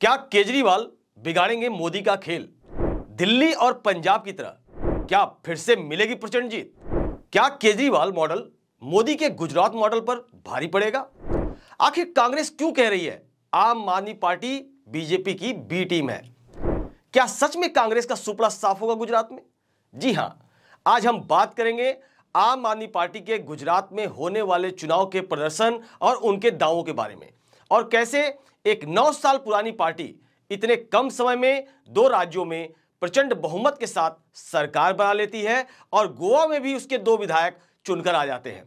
क्या केजरीवाल बिगाड़ेंगे मोदी का खेल दिल्ली और पंजाब की तरह क्या फिर से मिलेगी प्रचंड जीत क्या केजरीवाल मॉडल मोदी के गुजरात मॉडल पर भारी पड़ेगा आखिर कांग्रेस क्यों कह रही है आम आदमी पार्टी बीजेपी की बी टीम है क्या सच में कांग्रेस का सुपड़ा साफ होगा गुजरात में जी हां आज हम बात करेंगे आम आदमी पार्टी के गुजरात में होने वाले चुनाव के प्रदर्शन और उनके दावों के बारे में और कैसे एक नौ साल पुरानी पार्टी इतने कम समय में दो राज्यों में प्रचंड बहुमत के साथ सरकार बना लेती है और गोवा में भी उसके दो विधायक चुनकर आ जाते हैं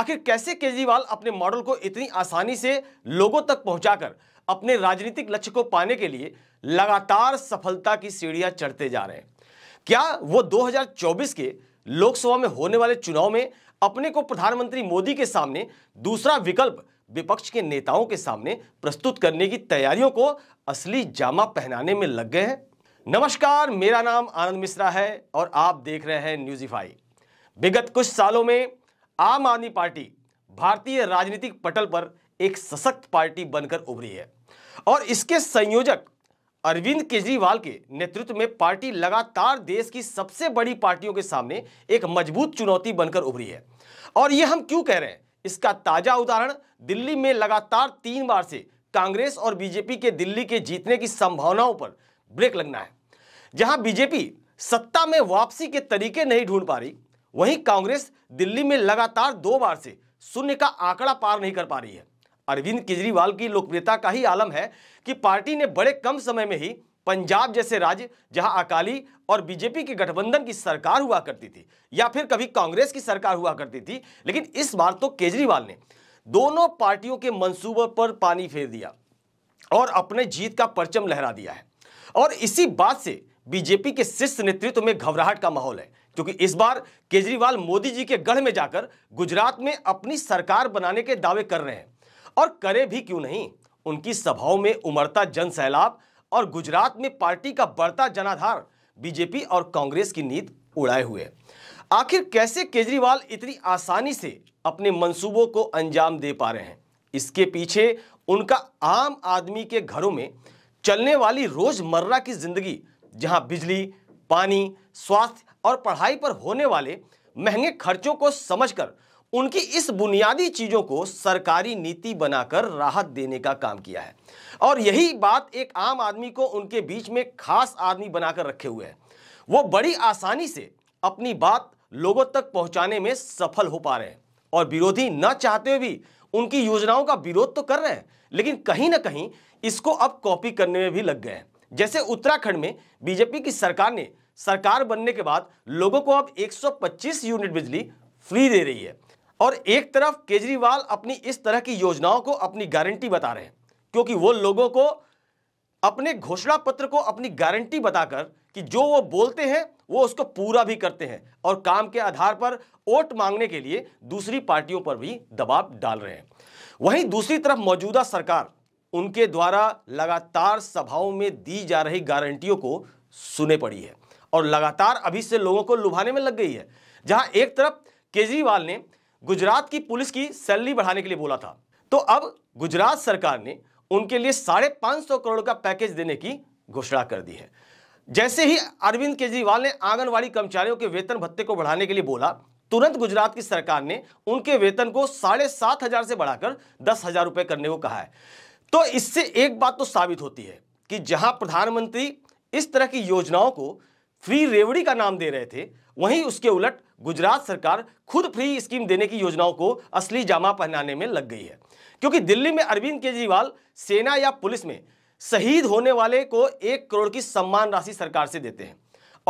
आखिर कैसे केजरीवाल अपने मॉडल को इतनी आसानी से लोगों तक पहुंचाकर अपने राजनीतिक लक्ष्य को पाने के लिए लगातार सफलता की सीढ़ियां चढ़ते जा रहे हैं क्या वो 2024 के लोकसभा में होने वाले चुनाव में अपने को प्रधानमंत्री मोदी के सामने दूसरा विकल्प विपक्ष के नेताओं के सामने प्रस्तुत करने की तैयारियों को असली जामा पहनाने में लग गए हैं नमस्कार मेरा नाम आनंद मिश्रा है और आप देख रहे हैं न्यूजीफाई विगत कुछ सालों में आम आदमी पार्टी भारतीय राजनीतिक पटल पर एक सशक्त पार्टी बनकर उभरी है और इसके संयोजक अरविंद केजरीवाल के नेतृत्व में पार्टी लगातार देश की सबसे बड़ी पार्टियों के सामने एक मजबूत चुनौती बनकर उभरी है और यह हम क्यों कह रहे हैं इसका ताजा उदाहरण दिल्ली में लगातार तीन बार से कांग्रेस और बीजेपी के दिल्ली के जीतने की संभावनाओं पर ब्रेक लगना है जहां बीजेपी सत्ता में वापसी के तरीके नहीं ढूंढ पा रही वहीं कांग्रेस दिल्ली में लगातार दो बार से शून्य का आंकड़ा पार नहीं कर पा रही है अरविंद केजरीवाल की लोकप्रियता का ही आलम है कि पार्टी ने बड़े कम समय में ही पंजाब जैसे राज्य जहां अकाली और बीजेपी के गठबंधन की सरकार हुआ करती थी या फिर कभी कांग्रेस की सरकार हुआ करती थी लेकिन इस बार तो केजरीवाल ने दोनों पार्टियों के मंसूबों पर पानी फेर दिया और अपने जीत का परचम लहरा दिया है और इसी बात से बीजेपी के शीर्ष नेतृत्व में घबराहट का माहौल है क्योंकि इस बार केजरीवाल मोदी जी के गढ़ में जाकर गुजरात में अपनी सरकार बनाने के दावे कर रहे हैं और करे भी क्यों नहीं उनकी सभाओं में उमड़ता जन सैलाब और गुजरात में पार्टी का बढ़ता जनाधार बीजेपी और कांग्रेस की नींद उड़ाए हुए आखिर कैसे केजरीवाल इतनी आसानी से अपने मंसूबों को अंजाम दे पा रहे हैं इसके पीछे उनका आम आदमी के घरों में चलने वाली रोजमर्रा की जिंदगी जहां बिजली पानी स्वास्थ्य और पढ़ाई पर होने वाले महंगे खर्चों को समझकर उनकी इस बुनियादी चीज़ों को सरकारी नीति बनाकर राहत देने का काम किया है और यही बात एक आम आदमी को उनके बीच में खास आदमी बनाकर रखे हुए हैं वो बड़ी आसानी से अपनी बात लोगों तक पहुंचाने में सफल हो पा रहे हैं और विरोधी न चाहते हुए भी उनकी योजनाओं का विरोध तो कर रहे हैं लेकिन कहीं ना कहीं इसको अब कॉपी करने में भी लग गए हैं जैसे उत्तराखंड में बीजेपी की सरकार ने सरकार बनने के बाद लोगों को अब 125 यूनिट बिजली फ्री दे रही है और एक तरफ केजरीवाल अपनी इस तरह की योजनाओं को अपनी गारंटी बता रहे हैं क्योंकि वो लोगों को अपने घोषणा पत्र को अपनी गारंटी बताकर कि जो वो बोलते हैं वो उसको पूरा भी करते हैं और काम के आधार पर वोट मांगने के लिए दूसरी पार्टियों पर भी दबाव डाल रहे हैं वहीं दूसरी तरफ मौजूदा सरकार उनके द्वारा लगातार सभाओं में दी जा रही गारंटियों को सुने पड़ी है और लगातार अभी से लोगों को लुभाने में लग गई है जहां एक तरफ केजरीवाल ने गुजरात की पुलिस की सैलरी बढ़ाने के लिए बोला था तो अब गुजरात सरकार ने उनके लिए साढ़े पांच सौ करोड़ का पैकेज देने की घोषणा कर दी है जैसे ही अरविंद केजरीवाल ने आंगनवाड़ी कर्मचारियों के वेतन भत्ते को बढ़ाने के लिए बोला तुरंत गुजरात की सरकार ने उनके वेतन को साढ़े सात हजार से बढ़ाकर दस हजार रुपए करने को कहा है तो इससे एक बात तो साबित होती है कि जहां प्रधानमंत्री इस तरह की योजनाओं को फ्री रेवड़ी का नाम दे रहे थे वहीं उसके उलट गुजरात सरकार खुद फ्री स्कीम देने की योजनाओं को असली जामा पहनाने में लग गई है क्योंकि दिल्ली में अरविंद केजरीवाल सेना या पुलिस में शहीद होने वाले को एक करोड़ की सम्मान राशि सरकार से देते हैं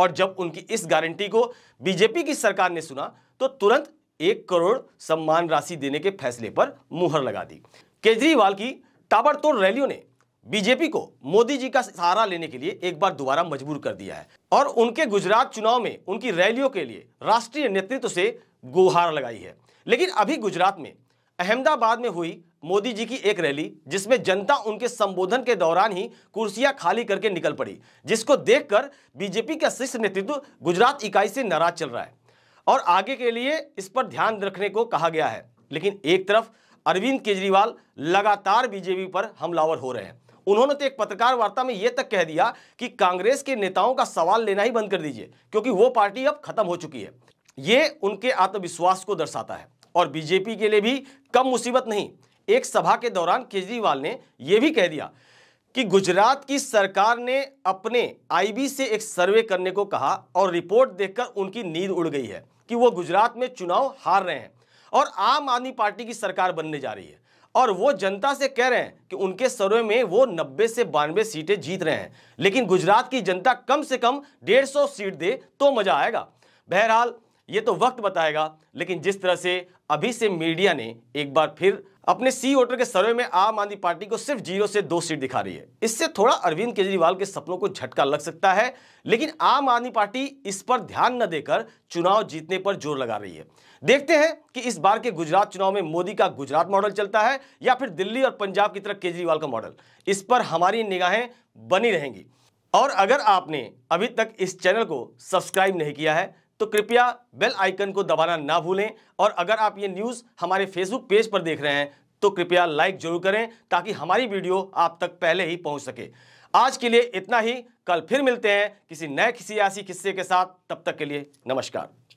और जब उनकी इस गारंटी को बीजेपी की सरकार ने सुना तो तुरंत एक करोड़ सम्मान राशि देने के फैसले पर मुहर लगा दी केजरीवाल की ताबड़तोड़ रैलियों ने बीजेपी को मोदी जी का सहारा लेने के लिए एक बार दोबारा मजबूर कर दिया है और उनके गुजरात चुनाव में उनकी रैलियों के लिए राष्ट्रीय नेतृत्व से गुहार लगाई है लेकिन अभी गुजरात में अहमदाबाद में हुई मोदी जी की एक रैली जिसमें जनता उनके संबोधन के दौरान ही कुर्सियां खाली करके निकल पड़ी जिसको देखकर बीजेपी का शीर्ष नेतृत्व गुजरात इकाई से नाराज चल रहा है और आगे के लिए इस पर ध्यान रखने को कहा गया है लेकिन एक तरफ अरविंद केजरीवाल लगातार बीजेपी पर हमलावर हो रहे हैं उन्होंने तो एक पत्रकार वार्ता में यह तक कह दिया कि कांग्रेस के नेताओं का सवाल लेना ही बंद कर दीजिए क्योंकि वो पार्टी अब खत्म हो चुकी है ये उनके आत्मविश्वास को दर्शाता है और बीजेपी के लिए भी कम मुसीबत नहीं एक सभा के दौरान केजरीवाल ने यह भी कह दिया कि गुजरात की सरकार ने अपने आईबी से एक सर्वे करने को कहा और रिपोर्ट देखकर उनकी नींद उड़ गई है कि वो गुजरात में चुनाव हार रहे हैं और आम आदमी पार्टी की सरकार बनने जा रही है और वो जनता से कह रहे हैं कि उनके सर्वे में वो 90 से बानवे सीटें जीत रहे हैं लेकिन गुजरात की जनता कम से कम 150 सीट दे तो मज़ा आएगा बहरहाल ये तो वक्त बताएगा लेकिन जिस तरह से अभी से मीडिया ने एक बार फिर अपने सी वोटर के सर्वे में आम आदमी पार्टी को सिर्फ जीरो से दो सीट दिखा रही है इससे थोड़ा अरविंद केजरीवाल के सपनों को झटका लग सकता है लेकिन आम आदमी पार्टी इस पर ध्यान न देकर चुनाव जीतने पर जोर लगा रही है देखते हैं कि इस बार के गुजरात चुनाव में मोदी का गुजरात मॉडल चलता है या फिर दिल्ली और पंजाब की तरह केजरीवाल का मॉडल इस पर हमारी निगाहें बनी रहेंगी और अगर आपने अभी तक इस चैनल को सब्सक्राइब नहीं किया है तो कृपया बेल आइकन को दबाना ना भूलें और अगर आप ये न्यूज़ हमारे फेसबुक पेज पर देख रहे हैं तो कृपया लाइक जरूर करें ताकि हमारी वीडियो आप तक पहले ही पहुंच सके आज के लिए इतना ही कल फिर मिलते हैं किसी नए किसी ऐसी किस्से के साथ तब तक के लिए नमस्कार